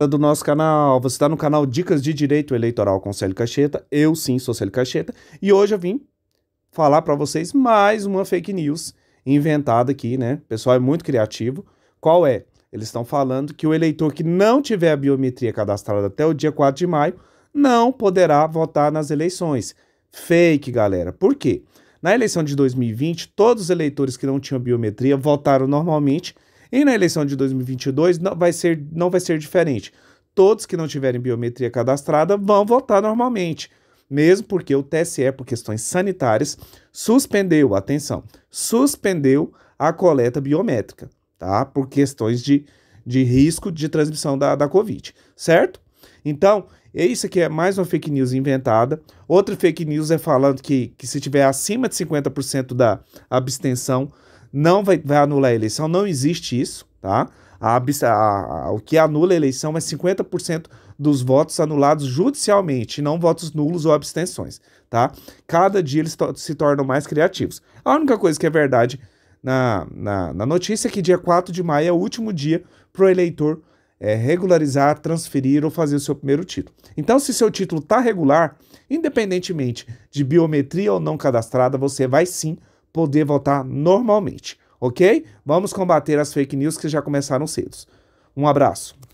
Tá do nosso canal. Você está no canal Dicas de Direito Eleitoral com Célio Cacheta. Eu sim sou Célio Cacheta. E hoje eu vim falar para vocês mais uma fake news inventada aqui, né? O pessoal é muito criativo. Qual é? Eles estão falando que o eleitor que não tiver a biometria cadastrada até o dia 4 de maio não poderá votar nas eleições. Fake, galera. Por quê? Na eleição de 2020, todos os eleitores que não tinham biometria votaram normalmente e na eleição de 2022 não vai ser, não vai ser diferente. Todos que não tiverem biometria cadastrada vão votar normalmente, mesmo porque o TSE, por questões sanitárias, suspendeu, atenção, suspendeu a coleta biométrica, tá? Por questões de, de risco de transmissão da, da Covid, certo? Então, é isso aqui é mais uma fake news inventada. Outra fake news é falando que, que se tiver acima de 50% da abstenção, não vai, vai anular a eleição, não existe isso, tá? A, a, a, o que anula a eleição é 50% dos votos anulados judicialmente, não votos nulos ou abstenções, tá? Cada dia eles se tornam mais criativos. A única coisa que é verdade na, na, na, notícia é que dia 4 de maio é o último dia para o eleitor é, regularizar, transferir ou fazer o seu primeiro título. Então, se seu título está regular, independentemente de biometria ou não cadastrada, você vai sim poder votar normalmente, ok? Vamos combater as fake news que já começaram cedo. Um abraço.